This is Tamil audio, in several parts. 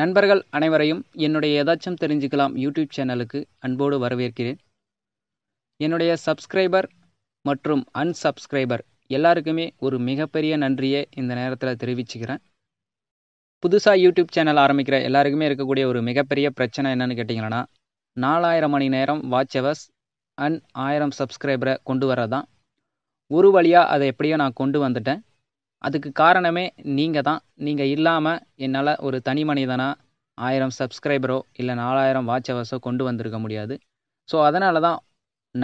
நண்பர்கள் அனைவரையும் என்னுடைய ஏதாச்சும் தெரிஞ்சுக்கலாம் யூடியூப் சேனலுக்கு அன்போடு வரவேற்கிறேன் என்னுடைய சப்ஸ்கிரைபர் மற்றும் அன்சப்ஸ்கிரைபர் எல்லாருக்குமே ஒரு மிகப்பெரிய நன்றியை இந்த நேரத்தில் தெரிவிச்சுக்கிறேன் புதுசாக யூடியூப் சேனல் ஆரம்பிக்கிற எல்லாருக்குமே இருக்கக்கூடிய ஒரு மிகப்பெரிய பிரச்சனை என்னன்னு கேட்டிங்கன்னா நாலாயிரம் மணி நேரம் வாட்ச் அவர்ஸ் அண்ட் ஆயிரம் சப்ஸ்கிரைபரை கொண்டு வரதான் ஒரு வழியாக அதை எப்படியோ நான் கொண்டு வந்துட்டேன் அதுக்கு காரணமே நீங்கள் தான் நீங்கள் இல்லாமல் என்னால் ஒரு தனி மனிதனாக ஆயிரம் சப்ஸ்கிரைபரோ இல்லை நாலாயிரம் வாட்ச் அவர்ஸோ கொண்டு வந்திருக்க முடியாது ஸோ அதனால தான்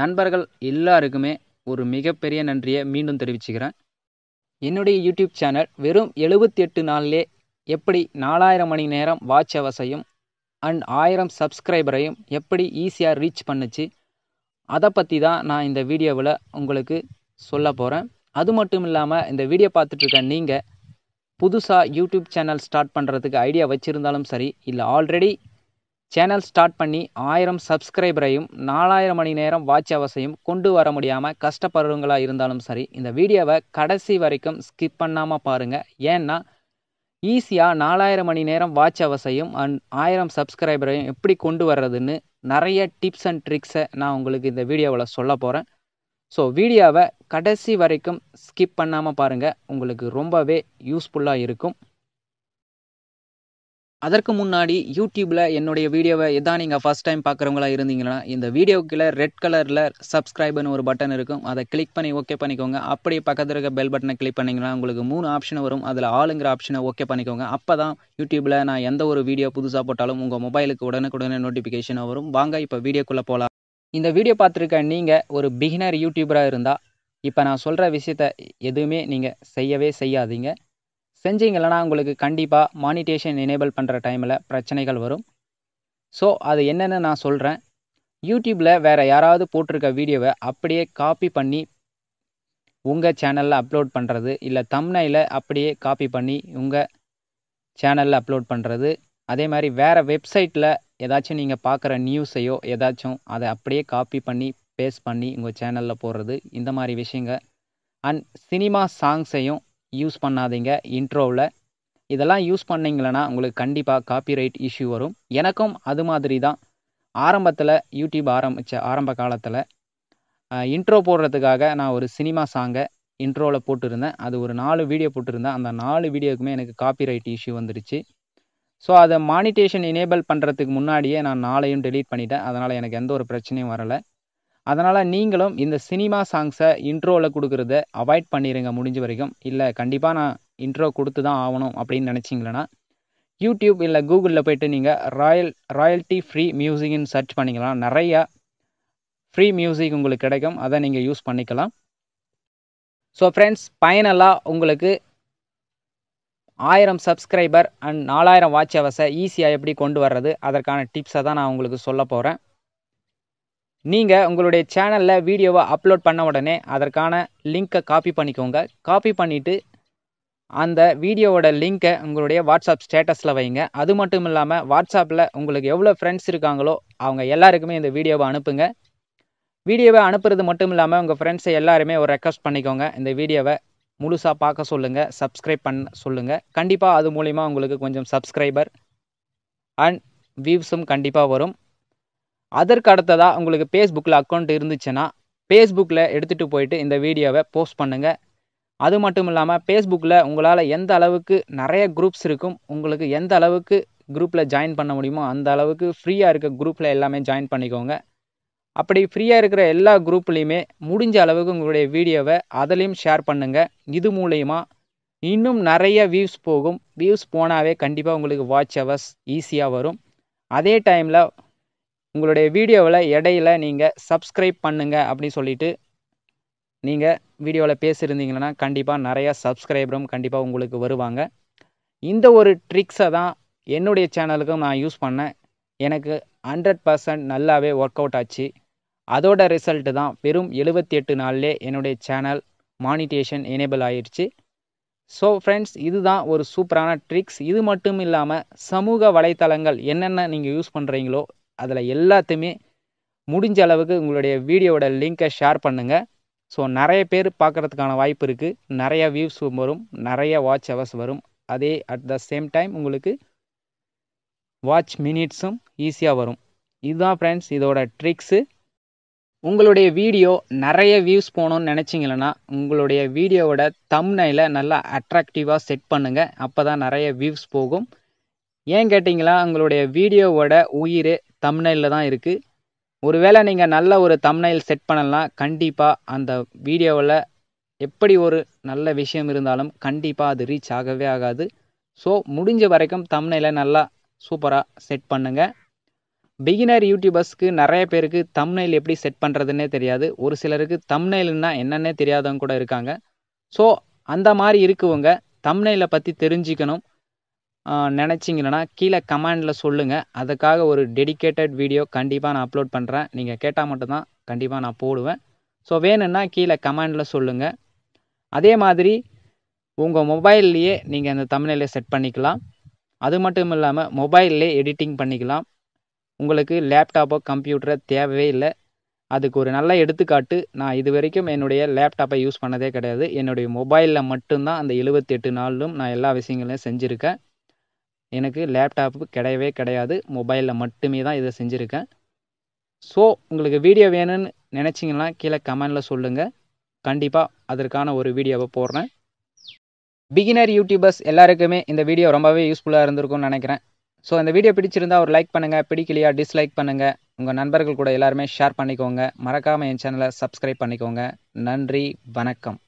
நண்பர்கள் எல்லாருக்குமே ஒரு மிகப்பெரிய நன்றியை மீண்டும் தெரிவிச்சுக்கிறேன் என்னுடைய யூடியூப் சேனல் வெறும் எழுபத்தி எட்டு நாளிலே எப்படி நாலாயிரம் மணி நேரம் வாட்ச் அவர்ஸையும் அண்ட் ஆயிரம் சப்ஸ்கிரைபரையும் எப்படி ஈஸியாக ரீச் பண்ணுச்சு அதை பற்றி தான் நான் இந்த வீடியோவில் உங்களுக்கு சொல்ல போகிறேன் அது மட்டும் இல்லாமல் இந்த வீடியோ பார்த்துட்டு இருக்க நீங்கள் புதுசாக யூடியூப் சேனல் ஸ்டார்ட் பண்ணுறதுக்கு ஐடியா வச்சுருந்தாலும் சரி இல்லை ஆல்ரெடி சேனல் ஸ்டார்ட் பண்ணி ஆயிரம் சப்ஸ்கிரைபரையும் நாலாயிரம் மணி நேரம் வாட்ச் அவசையும் கொண்டு வர முடியாமல் கஷ்டப்படுறவங்களாக இருந்தாலும் சரி இந்த வீடியோவை கடைசி வரைக்கும் ஸ்கிப் பண்ணாமல் பாருங்கள் ஏன்னா ஈஸியாக நாலாயிரம் மணி நேரம் வாட்ச் அவசையும் அண்ட் ஆயிரம் சப்ஸ்கிரைபரையும் எப்படி கொண்டு வர்றதுன்னு நிறைய டிப்ஸ் அண்ட் ட்ரிக்ஸை நான் உங்களுக்கு இந்த வீடியோவில் சொல்ல போகிறேன் ஸோ வீடியோவை கடைசி வரைக்கும் ஸ்கிப் பண்ணாமல் பாருங்கள் உங்களுக்கு ரொம்பவே யூஸ்ஃபுல்லாக இருக்கும் அதற்கு முன்னாடி யூடியூப்பில் என்னுடைய வீடியோவை எதா நீங்கள் ஃபஸ்ட் டைம் பார்க்குறவங்களா இருந்தீங்கன்னா இந்த வீடியோக்குள்ளே ரெட் கலரில் சப்ஸ்கிரைப்னு ஒரு பட்டன் இருக்கும் அதை கிளிக் பண்ணி ஓகே பண்ணிக்கோங்க அப்படியே பக்கத்தில் இருக்க பெல் பட்டனை கிளிக் பண்ணிங்கன்னா உங்களுக்கு மூணு ஆப்ஷன் வரும் அதில் ஆளுங்கிற ஆப்ஷனை ஓகே பண்ணிக்கோங்க அப்போ தான் யூடியூப்பில் நான் எந்த ஒரு வீடியோ புதுசாக போட்டாலும் உங்கள் மொபைலுக்கு உடனுக்குடனே நோட்டிஃபிகேஷனாக வரும் வாங்க இப்போ வீடியோக்குள்ளே போகலாம் இந்த வீடியோ பார்த்துருக்க நீங்கள் ஒரு பிகினர் யூடியூபராக இருந்தால் இப்போ நான் சொல்கிற விஷயத்த எதுவுமே நீங்கள் செய்யவே செய்யாதீங்க செஞ்சீங்களன்னா உங்களுக்கு கண்டிப்பாக மானிட்டேஷன் எனேபிள் பண்ணுற டைமில் பிரச்சனைகள் வரும் ஸோ அது என்னென்னு நான் சொல்கிறேன் யூடியூப்பில் வேறு யாராவது போட்டிருக்க வீடியோவை அப்படியே காப்பி பண்ணி உங்கள் சேனலில் அப்லோட் பண்ணுறது இல்லை தம்னையில் அப்படியே காப்பி பண்ணி உங்கள் சேனலில் அப்லோட் பண்ணுறது அதே மாதிரி வேறு வெப்சைட்டில் ஏதாச்சும் நீங்கள் பார்க்குற நியூஸையோ ஏதாச்சும் அதை அப்படியே காப்பி பண்ணி பேஸ்ட் பண்ணி உங்கள் சேனலில் போடுறது இந்த மாதிரி விஷயங்க அண்ட் சினிமா சாங்ஸையும் யூஸ் பண்ணாதீங்க இன்ட்ரோவில் இதெல்லாம் யூஸ் பண்ணிங்களா உங்களுக்கு கண்டிப்பாக காப்பி ரைட் இஷ்யூ வரும் எனக்கும் அது மாதிரி தான் ஆரம்பத்தில் யூடியூப் ஆரம்பித்த ஆரம்ப காலத்தில் இன்ட்ரோ போடுறதுக்காக நான் ஒரு சினிமா சாங்கை இன்ட்ரோவில் போட்டிருந்தேன் அது ஒரு நாலு வீடியோ போட்டிருந்தேன் அந்த நாலு வீடியோக்குமே எனக்கு காப்பி ரைட் இஷ்யூ வந்துடுச்சு ஸோ அதை மானிட்டேஷன் எனேபிள் பண்ணுறதுக்கு முன்னாடியே நான் நாளையும் டெலீட் பண்ணிட்டேன் அதனால் எனக்கு எந்த ஒரு பிரச்சனையும் வரலை அதனால் நீங்களும் இந்த சினிமா சாங்ஸை இன்ட்ரோவில் கொடுக்குறத அவாய்ட் பண்ணிடுங்க முடிஞ்ச வரைக்கும் இல்லை கண்டிப்பாக நான் இன்ட்ரோ கொடுத்து தான் ஆகணும் அப்படின்னு நினச்சிங்களேன்னா யூடியூப் இல்லை கூகுளில் போய்ட்டு நீங்கள் ராயல் ராயல்ட்டி ஃப்ரீ மியூசிக்னு சர்ச் பண்ணிக்கலாம் நிறையா ஃப்ரீ மியூசிக் உங்களுக்கு கிடைக்கும் அதை நீங்கள் யூஸ் பண்ணிக்கலாம் ஸோ ஃப்ரெண்ட்ஸ் ஃபைனலாக உங்களுக்கு ஆயிரம் சப்ஸ்கிரைபர் அண்ட் நாலாயிரம் வாட்ச் அவர்ஸை ஈஸியாக எப்படி கொண்டு வர்றது அதற்கான டிப்ஸை தான் நான் உங்களுக்கு சொல்ல போகிறேன் நீங்கள் உங்களுடைய சேனலில் வீடியோவை அப்லோட் பண்ண உடனே அதற்கான லிங்க்கை காப்பி பண்ணிக்கோங்க காப்பி பண்ணிவிட்டு அந்த வீடியோவோட லிங்க்கை உங்களுடைய வாட்ஸ்அப் ஸ்டேட்டஸில் வைங்க அது மட்டும் இல்லாமல் வாட்ஸ்அப்பில் உங்களுக்கு எவ்வளோ ஃப்ரெண்ட்ஸ் இருக்காங்களோ அவங்க எல்லாருக்குமே இந்த வீடியோவை அனுப்புங்க வீடியோவை அனுப்புறது மட்டும் இல்லாமல் உங்கள் ஃப்ரெண்ட்ஸை எல்லாருமே ஒரு ரெக்வஸ்ட் பண்ணிக்கோங்க இந்த வீடியோவை முழுசாக பார்க்க சொல்லுங்கள் சப்ஸ்கிரைப் பண்ண சொல்லுங்கள் கண்டிப்பாக அது மூலிமா உங்களுக்கு கொஞ்சம் சப்ஸ்கிரைபர் அண்ட் வியூஸும் கண்டிப்பாக வரும் அதற்கு அடுத்ததாக உங்களுக்கு ஃபேஸ்புக்கில் அக்கௌண்ட் இருந்துச்சுன்னா ஃபேஸ்புக்கில் எடுத்துகிட்டு போயிட்டு இந்த வீடியோவை போஸ்ட் பண்ணுங்கள் அது மட்டும் இல்லாமல் ஃபேஸ்புக்கில் உங்களால் எந்த அளவுக்கு நிறைய குரூப்ஸ் இருக்கும் உங்களுக்கு எந்த அளவுக்கு குரூப்பில் ஜாயின் பண்ண முடியுமோ அந்த அளவுக்கு ஃப்ரீயாக இருக்க குரூப்பில் எல்லாமே ஜாயின் பண்ணிக்கோங்க அப்படி ஃப்ரீயாக இருக்கிற எல்லா குரூப்லேயுமே முடிஞ்ச அளவுக்கு உங்களுடைய வீடியோவை அதிலையும் ஷேர் பண்ணுங்கள் இது மூலயமா இன்னும் நிறைய வியூஸ் போகும் வியூஸ் போனாவே கண்டிப்பாக உங்களுக்கு வாட்ச் ஹவர்ஸ் ஈஸியாக வரும் அதே டைமில் உங்களுடைய வீடியோவில் இடையில நீங்கள் சப்ஸ்கிரைப் பண்ணுங்கள் அப்படின்னு சொல்லிட்டு நீங்கள் வீடியோவில் பேசியிருந்தீங்கன்னா கண்டிப்பாக நிறையா சப்ஸ்கிரைபரும் கண்டிப்பாக உங்களுக்கு வருவாங்க இந்த ஒரு ட்ரிக்ஸை தான் என்னுடைய சேனலுக்கும் நான் யூஸ் பண்ணேன் எனக்கு ஹண்ட்ரட் பர்சன்ட் நல்லாவே ஒர்க் அவுட் ஆச்சு அதோட ரிசல்ட்டு தான் வெறும் எழுபத்தி எட்டு நாளில் என்னுடைய சேனல் மானிட்டேஷன் எனேபிள் ஆயிடுச்சு ஸோ ஃப்ரெண்ட்ஸ் இதுதான் ஒரு சூப்பரான ட்ரிக்ஸ் இது மட்டும் இல்லாமல் சமூக வலைத்தளங்கள் என்னென்ன நீங்கள் யூஸ் பண்ணுறீங்களோ அதில் எல்லாத்தையுமே முடிஞ்ச அளவுக்கு உங்களுடைய வீடியோவோட லிங்க்கை ஷேர் பண்ணுங்கள் ஸோ நிறைய பேர் பார்க்குறதுக்கான வாய்ப்பு இருக்குது நிறைய வியூஸ் வரும் நிறைய வாட்ச் ஹவர்ஸ் வரும் அதே அட் த சேம் டைம் உங்களுக்கு வாட்ச் மினிட்ஸும் ஈஸியாக வரும் இதுதான் ஃப்ரெண்ட்ஸ் இதோட ட்ரிக்ஸு உங்களுடைய வீடியோ நிறைய வியூஸ் போகணும்னு நினச்சிங்கன்னா உங்களுடைய வீடியோவோட தம்னையில் நல்லா அட்ராக்டிவாக செட் பண்ணுங்கள் அப்போ தான் நிறைய வியூஸ் போகும் ஏன் கேட்டிங்களா உங்களுடைய வீடியோவோட உயிர் தம்னையில் தான் இருக்குது ஒருவேளை நீங்கள் நல்ல ஒரு தம்னையில் செட் பண்ணலாம் கண்டிப்பாக அந்த வீடியோவில் எப்படி ஒரு நல்ல விஷயம் இருந்தாலும் கண்டிப்பாக அது ரீச் ஆகவே ஆகாது ஸோ முடிஞ்ச வரைக்கும் தம்னையில் நல்லா சூப்பராக செட் பண்ணுங்கள் பிகினர் யூடியூபர்ஸ்க்கு நிறைய பேருக்கு தம்னைல் எப்படி செட் பண்ணுறதுன்னே தெரியாது ஒரு சிலருக்கு தம்னைல்னா என்னன்னே தெரியாதவங்க கூட இருக்காங்க ஸோ அந்த மாதிரி இருக்குவங்க தம்னைலை பற்றி தெரிஞ்சுக்கணும் நினச்சிங்கன்னா கீழே கமெண்டில் சொல்லுங்கள் அதுக்காக ஒரு டெடிக்கேட்டட் வீடியோ கண்டிப்பாக நான் அப்லோட் பண்ணுறேன் நீங்கள் கேட்டால் மட்டும்தான் கண்டிப்பாக நான் போடுவேன் ஸோ வேணும்னா கீழே கமெண்டில் சொல்லுங்கள் அதே மாதிரி உங்கள் மொபைல்லையே நீங்கள் அந்த தமிழில் செட் பண்ணிக்கலாம் அது மட்டும் இல்லாமல் மொபைல்லே எடிட்டிங் பண்ணிக்கலாம் உங்களுக்கு லேப்டாப்போ கம்ப்யூட்டரோ தேவையே இல்லை அதுக்கு ஒரு நல்ல எடுத்துக்காட்டு நான் இது வரைக்கும் என்னுடைய லேப்டாப்பை யூஸ் பண்ணதே கிடையாது என்னுடைய மொபைலில் மட்டும்தான் அந்த எழுபத்தெட்டு நாளிலும் நான் எல்லா விஷயங்களையும் செஞ்சுருக்கேன் எனக்கு லேப்டாப்பு கிடையவே கிடையாது மொபைலில் மட்டுமே தான் இதை செஞ்சுருக்கேன் ஸோ உங்களுக்கு வீடியோ வேணும்னு நினச்சிங்கன்னா கீழே கமெண்டில் சொல்லுங்கள் கண்டிப்பாக அதற்கான ஒரு வீடியோவை போடுறேன் பிகினர் யூடியூபர்ஸ் எல்லாருக்குமே இந்த வீடியோ ரொம்பவே யூஸ்ஃபுல்லாக இருந்திருக்கும்னு நினைக்கிறேன் ஸோ இந்த வீடியோ பிடிச்சிருந்தா ஒரு லைக் பண்ணுங்கள் பிடிக்கலையா டிஸ்லைக் பண்ணுங்கள் உங்கள் நண்பர்கள் கூட எல்லாருமே ஷேர் பண்ணிக்கோங்க மறக்காமல் என் சேனலை சப்ஸ்கிரைப் பண்ணிக்கோங்க நன்றி வணக்கம்